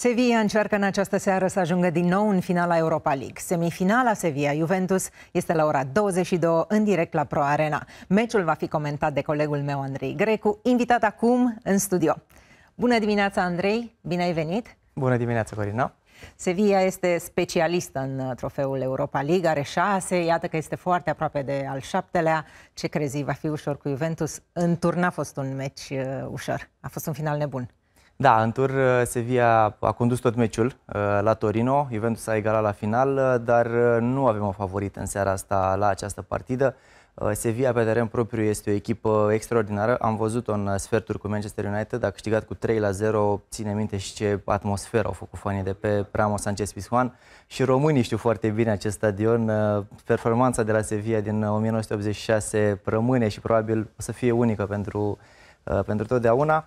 Sevilla încearcă în această seară să ajungă din nou în finala Europa League. Semifinala Sevilla-Juventus este la ora 22 în direct la Pro Arena. Meciul va fi comentat de colegul meu Andrei Grecu, invitat acum în studio. Bună dimineața, Andrei! Bine ai venit! Bună dimineața, Corina! Sevilla este specialistă în uh, trofeul Europa League, are șase, iată că este foarte aproape de al șaptelea. Ce crezi, va fi ușor cu Juventus? În turn a fost un meci uh, ușor, a fost un final nebun. Da, în tur uh, Sevilla a condus tot meciul uh, la Torino, Juventus a egalat la final, uh, dar nu avem o favorită în seara asta la această partidă. Sevilla pe teren propriu este o echipă extraordinară. Am văzut-o în sferturi cu Manchester United, a câștigat cu 3 la 0. Ține minte și ce atmosferă au făcut fanii de pe Ramos Sanchez Pizjuan. Și românii știu foarte bine acest stadion. Performanța de la Sevilla din 1986 rămâne și probabil o să fie unică pentru, pentru totdeauna.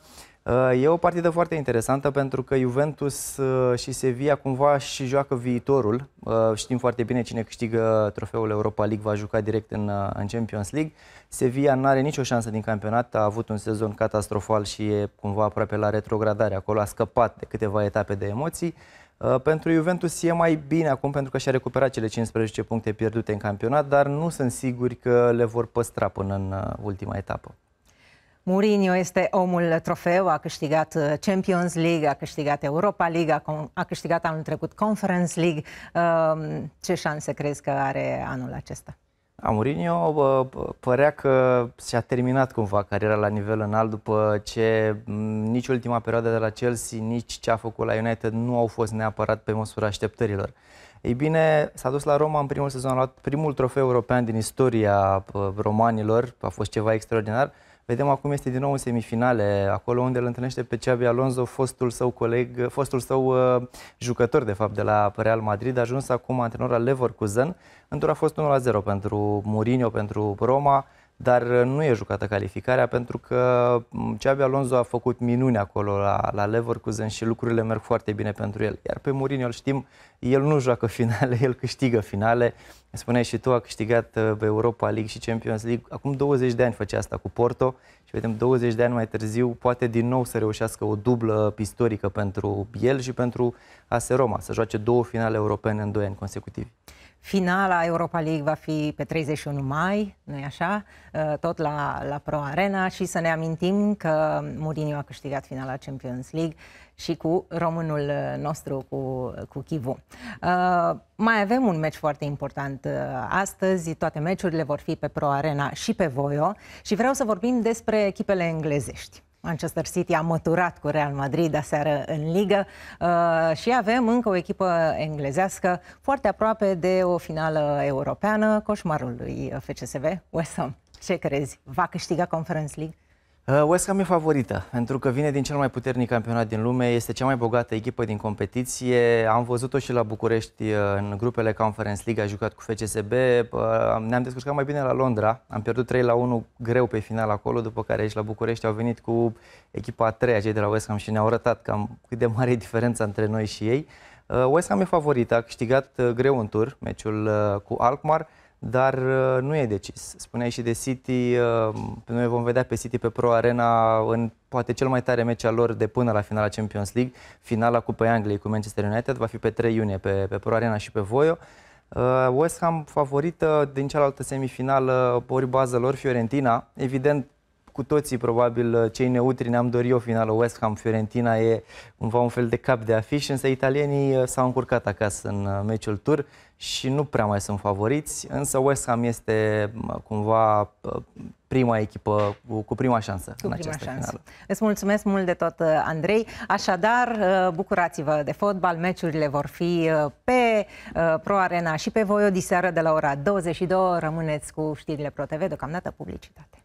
E o partidă foarte interesantă pentru că Juventus uh, și Sevilla cumva și joacă viitorul. Uh, știm foarte bine cine câștigă trofeul Europa League va juca direct în, uh, în Champions League. Sevilla nu are nicio șansă din campionat, a avut un sezon catastrofal și e cumva aproape la retrogradare acolo, a scăpat de câteva etape de emoții. Pentru Juventus e mai bine acum pentru că și-a recuperat cele 15 puncte pierdute în campionat, dar nu sunt siguri că le vor păstra până în ultima etapă. Mourinho este omul trofeu, a câștigat uh, Champions League, a câștigat Europa League, a câștigat anul trecut Conference League. Um, ce șanse crezi că are anul acesta? A Mourinho uh, părea că și-a terminat cumva cariera la nivel înalt după ce nici ultima perioadă de la Chelsea, nici ce a făcut la United nu au fost neapărat pe măsura așteptărilor. Ei bine, s-a dus la Roma în primul sezon, a luat primul trofeu european din istoria uh, romanilor, a fost ceva extraordinar Vedem acum este din nou în semifinale, acolo unde îl întâlnește pe Xabi Alonso, fostul său coleg, fostul său uh, jucător, de fapt, de la Real Madrid, a ajuns acum antrenor al Leverkusen. o a fost 1-0 pentru Mourinho, pentru Roma dar uh, nu e jucată calificarea pentru că mm, Xabi Alonso a făcut minuni acolo la, la Leverkusen și lucrurile merg foarte bine pentru el. Iar pe Mourinho îl știm, el nu joacă finale, el câștigă finale. Spuneai și tu, a câștigat uh, Europa League și Champions League. Acum 20 de ani face asta cu Porto și vedem 20 de ani mai târziu poate din nou să reușească o dublă istorică pentru el și pentru AS Roma, să joace două finale europene în doi ani consecutivi. Finala Europa League va fi pe 31 mai, nu-i așa? Uh, tot la, la Pro Arena și să ne amintim că Mourinho a câștigat finala Champions League și cu românul uh, nostru, cu, cu Chivu. Uh, mai avem un meci foarte important uh, astăzi. Toate meciurile vor fi pe Pro Arena și pe Voio și vreau să vorbim despre echipele englezești. Manchester City a măturat cu Real Madrid aseară în ligă uh, și avem încă o echipă englezească foarte aproape de o finală europeană, coșmarul lui FCSV, West Ham. Ce crezi? Va câștiga Conference League? Uh, West Ham e favorită, pentru că vine din cel mai puternic campionat din lume, este cea mai bogată echipă din competiție. Am văzut-o și la București uh, în grupele Conference League, a jucat cu FCSB, uh, ne-am descurcat mai bine la Londra, am pierdut 3 la 1 greu pe final acolo, după care aici la București au venit cu echipa a treia, cei de la West Ham, și ne-au arătat cam cât de mare e diferența între noi și ei. West Ham e favorită, a câștigat greu un tur, meciul cu Alkmaar, dar uh, nu e decis. Spuneai și de City, uh, noi vom vedea pe City pe Pro Arena în poate cel mai tare meci al lor de până la finala Champions League, finala Cupei Angliei cu Manchester United, va fi pe 3 iunie pe, pe Pro Arena și pe Voio. Uh, West Ham favorită din cealaltă semifinală, ori baza lor, Fiorentina. Evident, cu toții, probabil, uh, cei neutri ne-am dorit o finală. West Ham-Fiorentina e cumva un fel de cap de afiș, însă italienii uh, s-au încurcat acasă în uh, meciul tur și nu prea mai sunt favoriți, însă West Ham este cumva prima echipă cu, cu prima șansă cu în prima această șansă. finală. Îți mulțumesc mult de tot, Andrei. Așadar, bucurați-vă de fotbal. Meciurile vor fi pe Pro Arena și pe voi o diseară de la ora 22. Rămâneți cu știrile Pro TV, deocamdată publicitate.